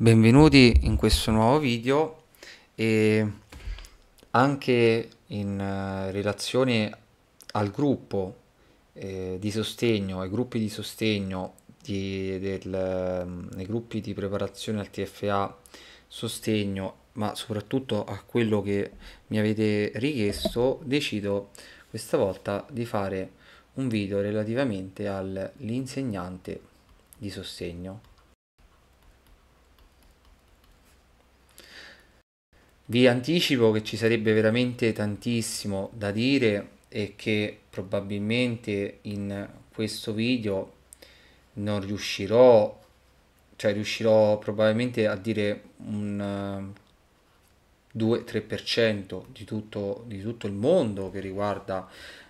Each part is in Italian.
Benvenuti in questo nuovo video e anche in eh, relazione al gruppo eh, di sostegno, ai gruppi di sostegno, di, del, mm, nei gruppi di preparazione al TFA sostegno, ma soprattutto a quello che mi avete richiesto, decido questa volta di fare un video relativamente all'insegnante di sostegno Vi anticipo che ci sarebbe veramente tantissimo da dire e che probabilmente in questo video non riuscirò, cioè riuscirò probabilmente a dire un 2-3% eh, di tutto, di tutto il mondo che riguarda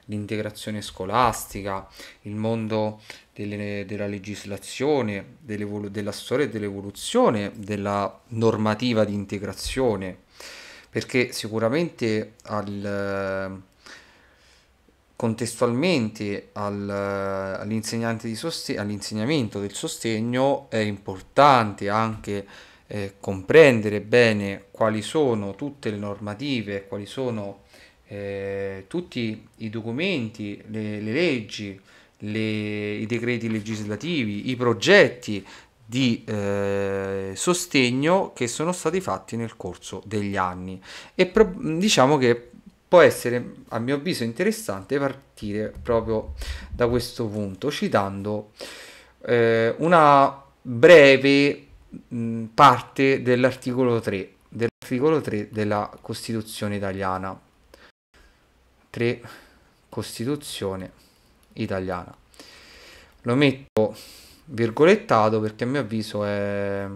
l'integrazione scolastica, il mondo delle, della legislazione, della storia e dell'evoluzione della normativa di integrazione perché sicuramente al, contestualmente al, all'insegnante di sostegno, all'insegnamento del sostegno è importante anche eh, comprendere bene quali sono tutte le normative, quali sono eh, tutti i documenti, le, le leggi, le, i decreti legislativi, i progetti di eh, sostegno che sono stati fatti nel corso degli anni e pro- diciamo che può essere a mio avviso interessante partire proprio da questo punto citando eh, una breve mh, parte dell'articolo 3 dell'articolo 3 della Costituzione italiana 3 Costituzione italiana lo metto virgolettato perché a mio avviso è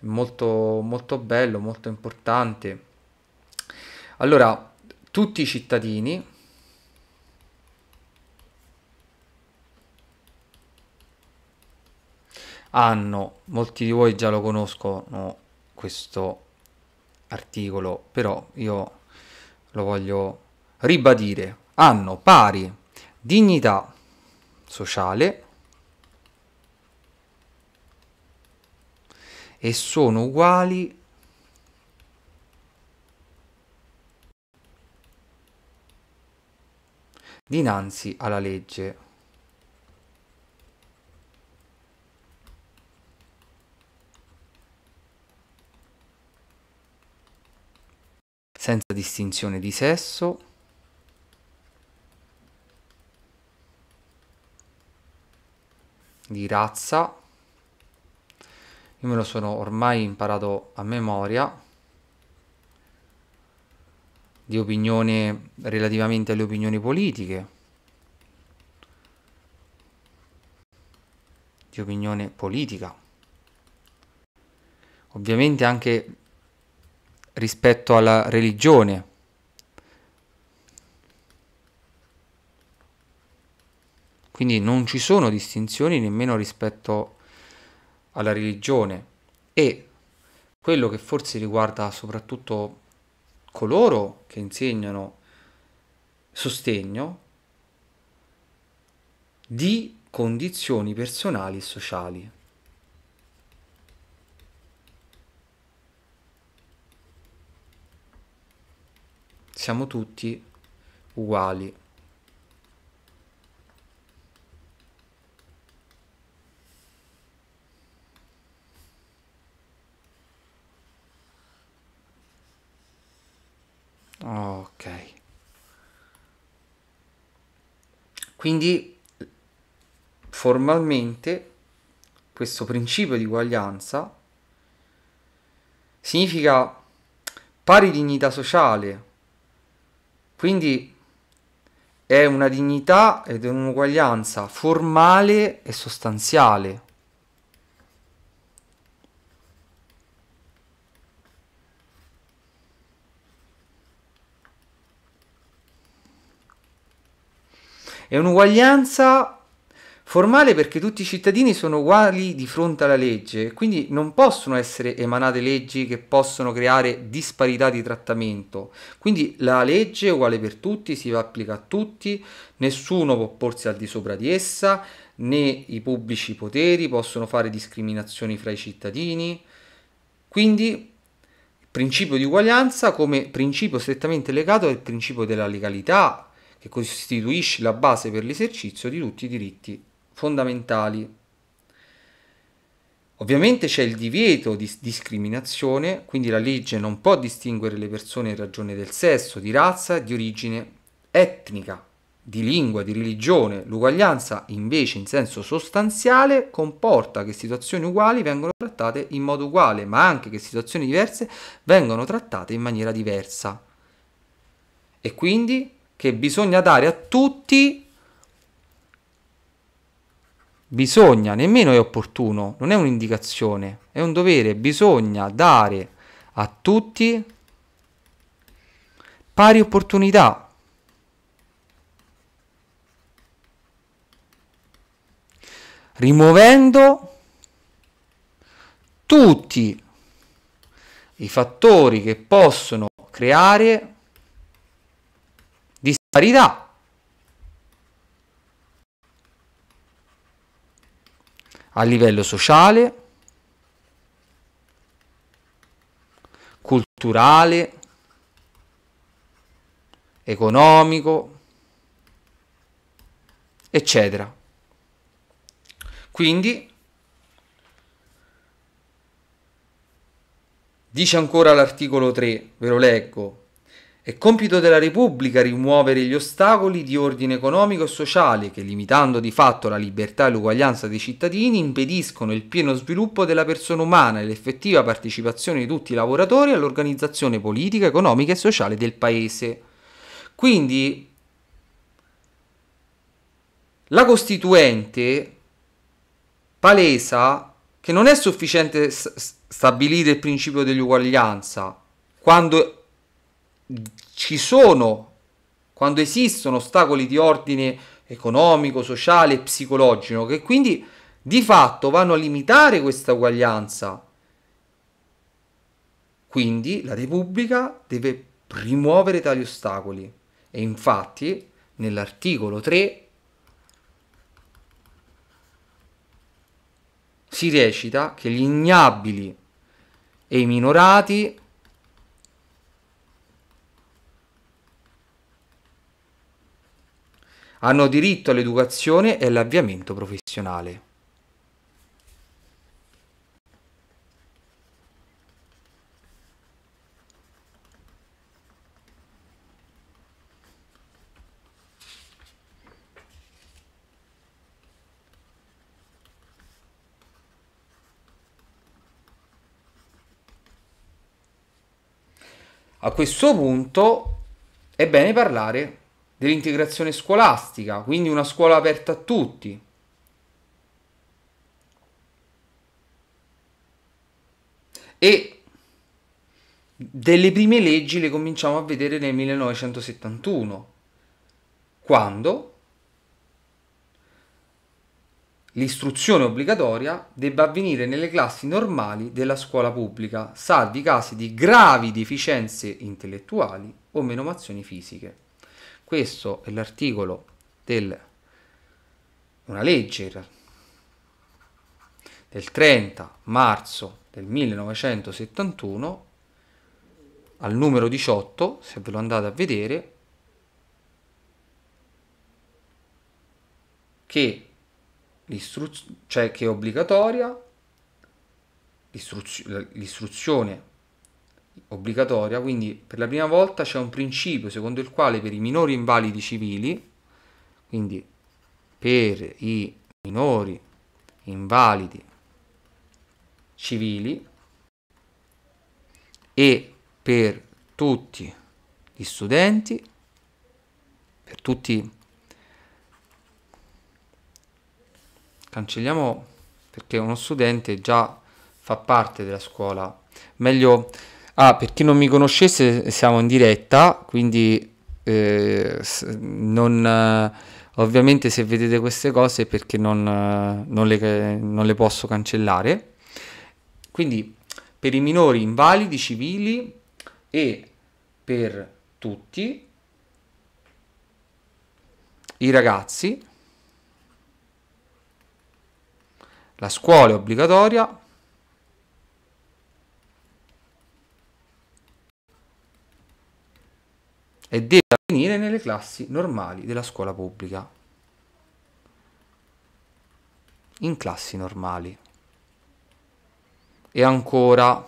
molto, molto bello, molto importante. Allora, tutti i cittadini hanno, molti di voi già lo conoscono questo articolo, però io lo voglio ribadire, hanno pari dignità sociale e sono uguali dinanzi alla legge. senza distinzione di sesso di razza io me lo sono ormai imparato a memoria di opinione relativamente alle opinioni politiche di opinione politica ovviamente anche rispetto alla religione quindi non ci sono distinzioni nemmeno rispetto a alla religione e quello che forse riguarda soprattutto coloro che insegnano sostegno di condizioni personali e sociali. Siamo tutti uguali. Ok. Quindi formalmente questo principio di uguaglianza significa pari dignità sociale. Quindi è una dignità ed è un'uguaglianza formale e sostanziale. È un'uguaglianza formale perché tutti i cittadini sono uguali di fronte alla legge, quindi non possono essere emanate leggi che possono creare disparità di trattamento. Quindi la legge è uguale per tutti, si applica a tutti, nessuno può porsi al di sopra di essa, né i pubblici poteri possono fare discriminazioni fra i cittadini. Quindi principio di uguaglianza come principio strettamente legato al principio della legalità, che costituisce la base per l'esercizio di tutti i diritti fondamentali. Ovviamente c'è il divieto di discriminazione, quindi la legge non può distinguere le persone in ragione del sesso, di razza, di origine etnica, di lingua, di religione. L'uguaglianza invece in senso sostanziale comporta che situazioni uguali vengono trattate in modo uguale, ma anche che situazioni diverse vengono trattate in maniera diversa. E quindi che bisogna dare a tutti, bisogna, nemmeno è opportuno, non è un'indicazione, è un dovere, bisogna dare a tutti pari opportunità. rimuovendo tutti i fattori che possono creare disparità. A livello sociale, culturale, economico, eccetera. Quindi, dice ancora l'articolo 3, ve lo leggo, è compito della Repubblica rimuovere gli ostacoli di ordine economico e sociale che, limitando di fatto la libertà e l'uguaglianza dei cittadini, impediscono il pieno sviluppo della persona umana e l'effettiva partecipazione di tutti i lavoratori all'organizzazione politica, economica e sociale del Paese. Quindi la Costituente palesa che non è sufficiente stabilire il principio dell'uguaglianza quando ci sono, quando esistono ostacoli di ordine economico, sociale e psicologico, che quindi di fatto vanno a limitare questa uguaglianza. Quindi la Repubblica deve rimuovere tali ostacoli. E infatti nell'articolo 3 si recita che gli ignabili e i minorati hanno diritto all'educazione e all'avviamento professionale. A questo punto è bene parlare dell'integrazione scolastica, quindi una scuola aperta a tutti. E delle prime leggi le cominciamo a vedere nel 1971, quando l'istruzione obbligatoria debba avvenire nelle classi normali della scuola pubblica, salvi casi di gravi deficienze intellettuali o menomazioni fisiche. Questo è l'articolo del una legge del 30 marzo del 1971 al numero 18, se ve lo andate a vedere, che, cioè che è obbligatoria l'istruzione obbligatoria, quindi per la prima volta c'è un principio secondo il quale per i minori invalidi civili, quindi per i minori invalidi civili e per tutti gli studenti, per tutti cancelliamo perché uno studente già fa parte della scuola, meglio Ah, per chi non mi conoscesse, siamo in diretta, quindi eh, non, eh, ovviamente se vedete queste cose è perché non, eh, non, le, non le posso cancellare. Quindi per i minori invalidi, civili e per tutti i ragazzi. La scuola è obbligatoria e deve avvenire nelle classi normali della scuola pubblica. In classi normali. E ancora,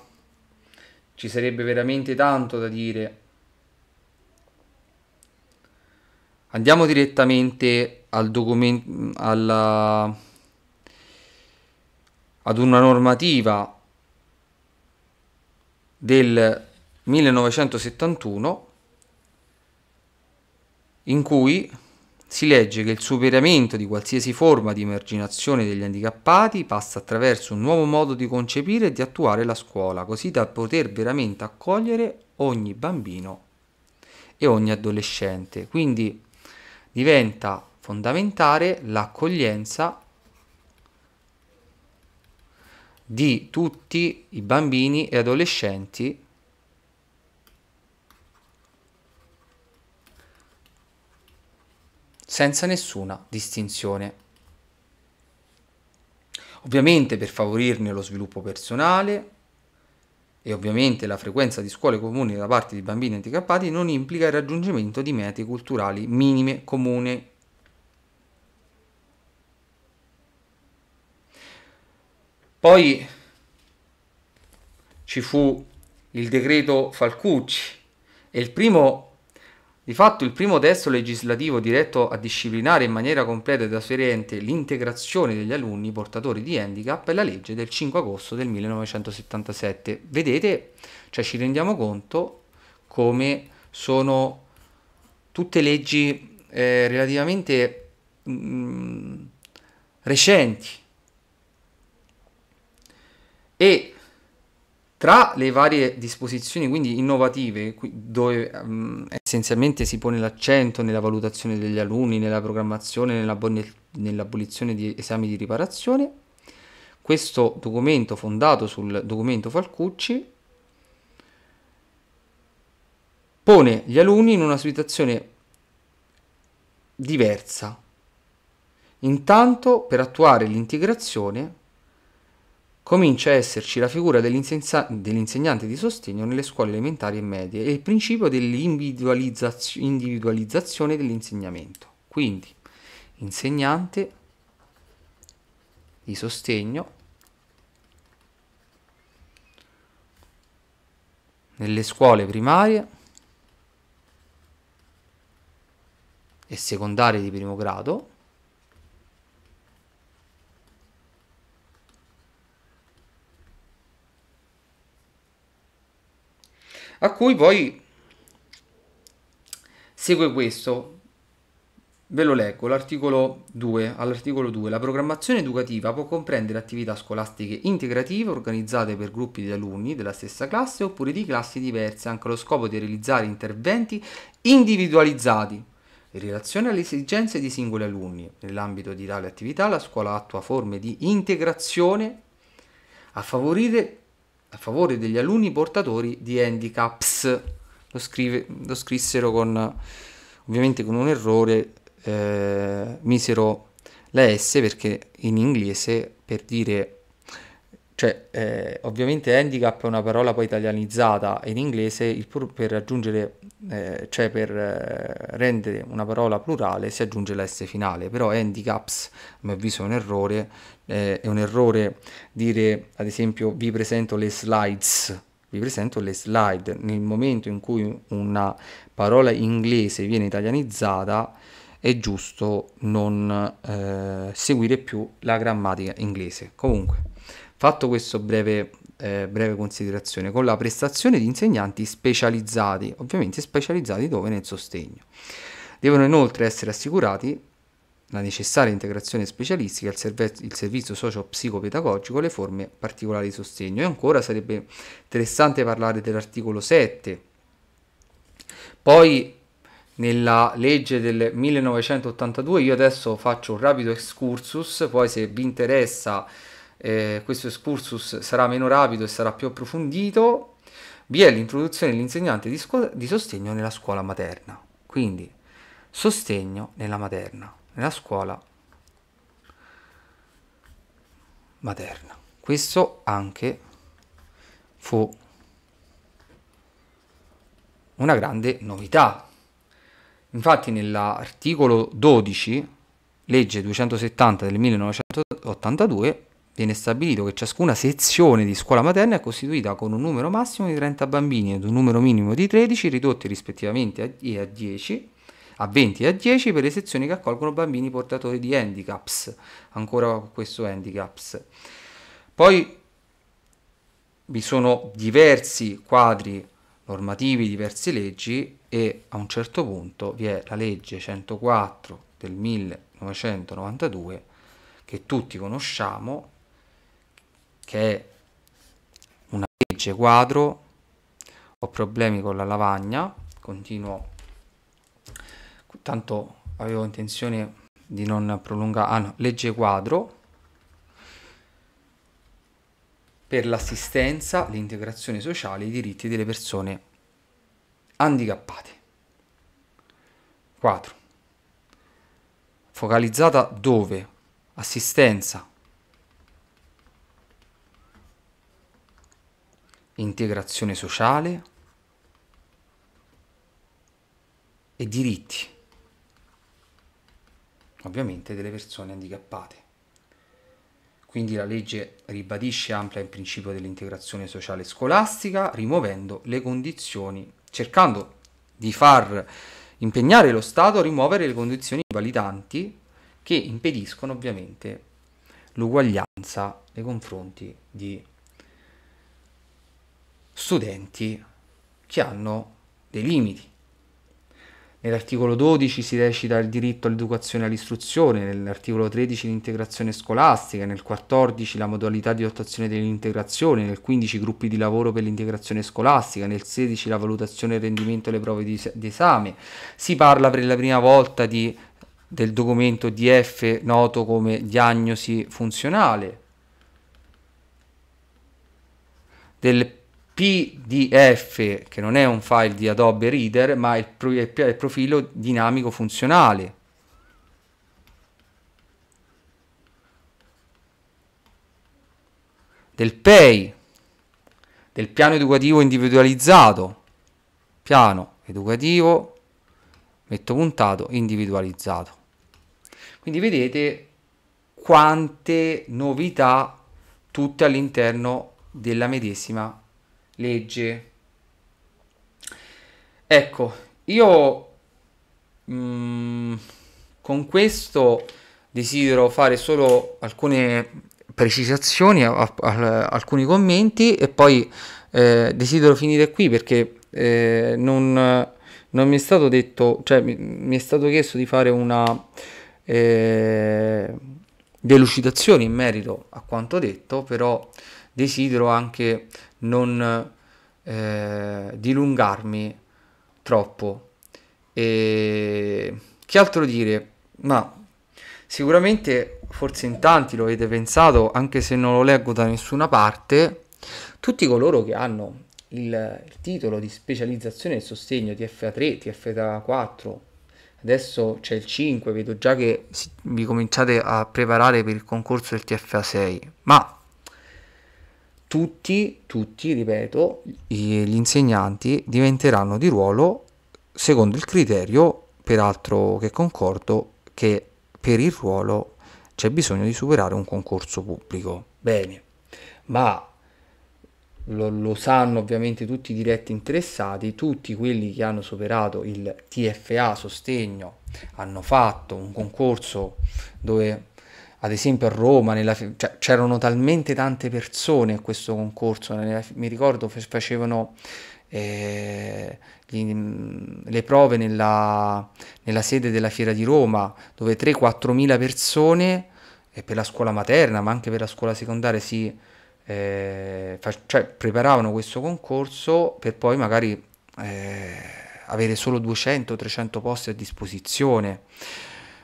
ci sarebbe veramente tanto da dire. Andiamo direttamente al documento, alla, ad una normativa del 1971 in cui si legge che il superamento di qualsiasi forma di emarginazione degli handicappati passa attraverso un nuovo modo di concepire e di attuare la scuola, così da poter veramente accogliere ogni bambino e ogni adolescente. Quindi diventa fondamentale l'accoglienza di tutti i bambini e adolescenti senza nessuna distinzione. Ovviamente per favorirne lo sviluppo personale e ovviamente la frequenza di scuole comuni da parte di bambini anticappati non implica il raggiungimento di mete culturali minime comuni. Poi ci fu il decreto Falcucci e il primo di fatto il primo testo legislativo diretto a disciplinare in maniera completa ed asferente l'integrazione degli alunni portatori di handicap è la legge del 5 agosto del 1977. Vedete, cioè ci rendiamo conto come sono tutte leggi eh, relativamente mh, mm, recenti. E tra le varie disposizioni quindi innovative, dove um, essenzialmente si pone l'accento nella valutazione degli alunni, nella programmazione, nell'abolizione di esami di riparazione, questo documento fondato sul documento Falcucci pone gli alunni in una situazione diversa. Intanto per attuare l'integrazione comincia a esserci la figura dell'insegnante di sostegno nelle scuole elementari e medie e il principio dell'individualizzazione dell'insegnamento. Quindi, insegnante di sostegno nelle scuole primarie e secondarie di primo grado a cui poi segue questo. Ve lo leggo, l'articolo 2. All'articolo 2 la programmazione educativa può comprendere attività scolastiche integrative organizzate per gruppi di alunni della stessa classe oppure di classi diverse, anche allo scopo di realizzare interventi individualizzati in relazione alle esigenze di singoli alunni. Nell'ambito di tale attività la scuola attua forme di integrazione a favorire a favore degli alunni portatori di handicaps. Lo, scrive, lo scrissero con, ovviamente con un errore, eh, misero la S perché in inglese per dire cioè, eh, ovviamente handicap è una parola poi italianizzata in inglese il pur, per raggiungere, eh, cioè per eh, rendere una parola plurale si aggiunge la S finale, però handicaps a mio avviso è un errore, eh, è un errore dire ad esempio vi presento le slides, vi presento le slide, nel momento in cui una parola inglese viene italianizzata è giusto non eh, seguire più la grammatica inglese. Comunque. Fatto questo breve, eh, breve considerazione con la prestazione di insegnanti specializzati, ovviamente specializzati dove nel sostegno. Devono inoltre essere assicurati la necessaria integrazione specialistica, il, serve- il servizio socio-psicopedagogico, le forme particolari di sostegno. E ancora sarebbe interessante parlare dell'articolo 7. Poi nella legge del 1982, io adesso faccio un rapido excursus, poi se vi interessa eh, questo excursus sarà meno rapido e sarà più approfondito. Vi è l'introduzione dell'insegnante di, di sostegno nella scuola materna. Quindi sostegno nella materna, nella scuola materna. Questo anche fu una grande novità. Infatti nell'articolo 12, legge 270 del 1982, viene stabilito che ciascuna sezione di scuola materna è costituita con un numero massimo di 30 bambini ed un numero minimo di 13 ridotti rispettivamente a 10 a 20 e a 10 per le sezioni che accolgono bambini portatori di handicaps, ancora questo handicaps. Poi vi sono diversi quadri normativi, diverse leggi e a un certo punto vi è la legge 104 del 1992 che tutti conosciamo che è una legge quadro, ho problemi con la lavagna, continuo, tanto avevo intenzione di non prolungare, ah no, legge quadro, per l'assistenza, l'integrazione sociale e i diritti delle persone handicappate. 4. Focalizzata dove? Assistenza, integrazione sociale e diritti, ovviamente delle persone handicappate. Quindi la legge ribadisce e amplia il principio dell'integrazione sociale scolastica, rimuovendo le condizioni, cercando di far impegnare lo Stato a rimuovere le condizioni invalidanti che impediscono ovviamente l'uguaglianza nei confronti di studenti che hanno dei limiti. Nell'articolo 12 si recita il diritto all'educazione e all'istruzione, nell'articolo 13 l'integrazione scolastica, nel 14 la modalità di attuazione dell'integrazione, nel 15 i gruppi di lavoro per l'integrazione scolastica, nel 16 la valutazione e il rendimento delle prove di, di, esame. Si parla per la prima volta di, del documento DF noto come diagnosi funzionale, del PDF, che non è un file di Adobe Reader, ma il, pro il profilo dinamico funzionale. del PEI, del piano educativo individualizzato, piano educativo, metto puntato, individualizzato. Quindi vedete quante novità tutte all'interno della medesima legge. Ecco, io mh, mm, con questo desidero fare solo alcune precisazioni, a, a, alcuni commenti e poi eh, desidero finire qui perché eh, non non mi è stato detto, cioè mi, mi è stato chiesto di fare una eh, delucidazione in merito a quanto detto, però desidero anche non eh, dilungarmi troppo. E che altro dire? Ma sicuramente, forse in tanti lo avete pensato, anche se non lo leggo da nessuna parte, tutti coloro che hanno il, il titolo di specializzazione e sostegno TFA3, TFA4, adesso c'è il 5, vedo già che vi cominciate a preparare per il concorso del TFA6, ma tutti, tutti, ripeto, gli insegnanti diventeranno di ruolo secondo il criterio, peraltro che concordo, che per il ruolo c'è bisogno di superare un concorso pubblico. Bene, ma lo, lo, sanno ovviamente tutti i diretti interessati, tutti quelli che hanno superato il TFA sostegno hanno fatto un concorso dove ad esempio a Roma nella, cioè, c'erano talmente tante persone a questo concorso, nella, mi ricordo facevano eh, gli, mm, le prove nella, nella, sede della Fiera di Roma dove 3-4 mila persone eh, per la scuola materna ma anche per la scuola secondaria si eh, fa, cioè, preparavano questo concorso per poi magari eh, avere solo 200-300 posti a disposizione.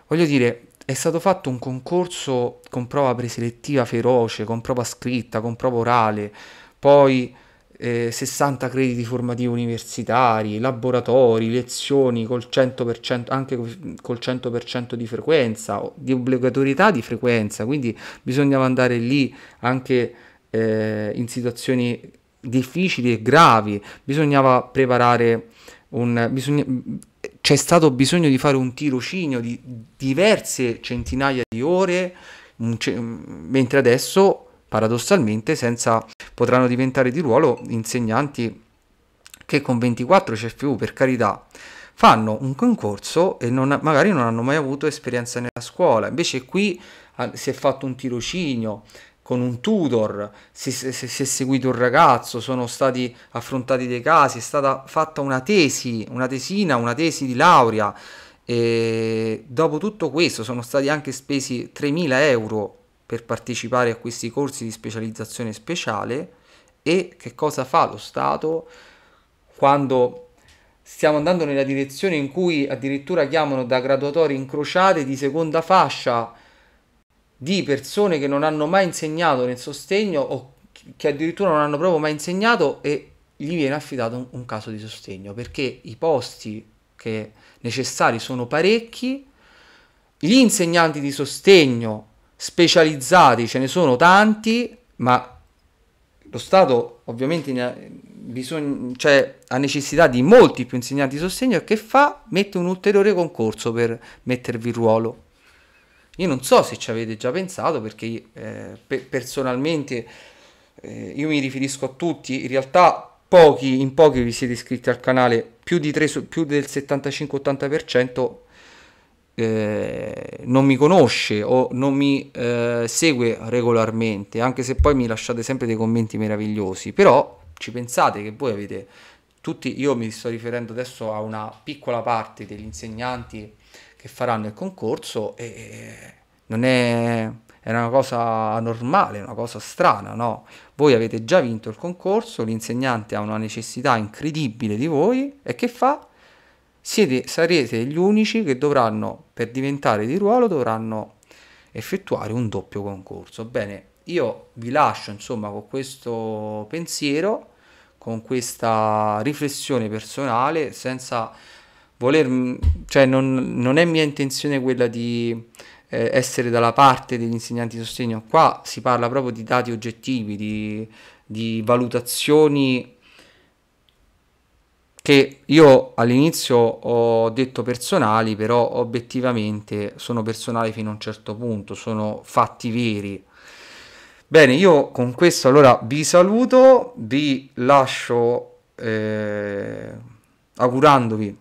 Voglio dire, è stato fatto un concorso con prova preselettiva feroce, con prova scritta, con prova orale, poi eh, 60 crediti formativi universitari, laboratori, lezioni col 100%, anche col 100% di frequenza, di obbligatorietà di frequenza, quindi bisognava andare lì anche eh, in situazioni difficili e gravi, bisognava preparare un, bisogna, c'è stato bisogno di fare un tirocinio di diverse centinaia di ore, mm, mentre adesso paradossalmente senza, potranno diventare di ruolo insegnanti che con 24 CFU cioè, per carità fanno un concorso e non, magari non hanno mai avuto esperienza nella scuola, invece qui si è fatto un tirocinio, con un tutor, si, si, si, è seguito un ragazzo, sono stati affrontati dei casi, è stata fatta una tesi, una tesina, una tesi di laurea. E dopo tutto questo sono stati anche spesi 3.000 euro per partecipare a questi corsi di specializzazione speciale e che cosa fa lo Stato quando stiamo andando nella direzione in cui addirittura chiamano da graduatorie incrociate di seconda fascia di persone che non hanno mai insegnato nel sostegno o che addirittura non hanno proprio mai insegnato e gli viene affidato un, un caso di sostegno perché i posti che necessari sono parecchi, gli insegnanti di sostegno specializzati ce ne sono tanti, ma lo Stato ovviamente ne ha, bisogno, cioè, ha necessità di molti più insegnanti di sostegno e che fa? Mette un ulteriore concorso per mettervi il ruolo. Io non so se ci avete già pensato perché eh, pe- personalmente eh, io mi riferisco a tutti, in realtà pochi, in pochi vi siete iscritti al canale, più, di 3, più del 75-80% eh, non mi conosce o non mi eh, segue regolarmente, anche se poi mi lasciate sempre dei commenti meravigliosi, però ci pensate che voi avete tutti, io mi sto riferendo adesso a una piccola parte degli insegnanti che faranno il concorso e non è, è una cosa normale, una cosa strana, no? Voi avete già vinto il concorso, l'insegnante ha una necessità incredibile di voi e che fa? Siete, sarete gli unici che dovranno, per diventare di ruolo, dovranno effettuare un doppio concorso. Bene, io vi lascio insomma con questo pensiero, con questa riflessione personale, senza voler, mm, cioè non, non è mia intenzione quella di eh, essere dalla parte degli insegnanti di sostegno, qua si parla proprio di dati oggettivi, di, di valutazioni che io all'inizio ho detto personali, però obiettivamente sono personali fino a un certo punto, sono fatti veri. Bene, io con questo allora vi saluto, vi lascio eh, augurandovi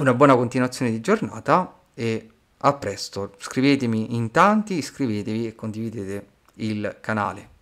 una buona continuazione di giornata e a presto. Scrivetemi in tanti, iscrivetevi e condividete il canale.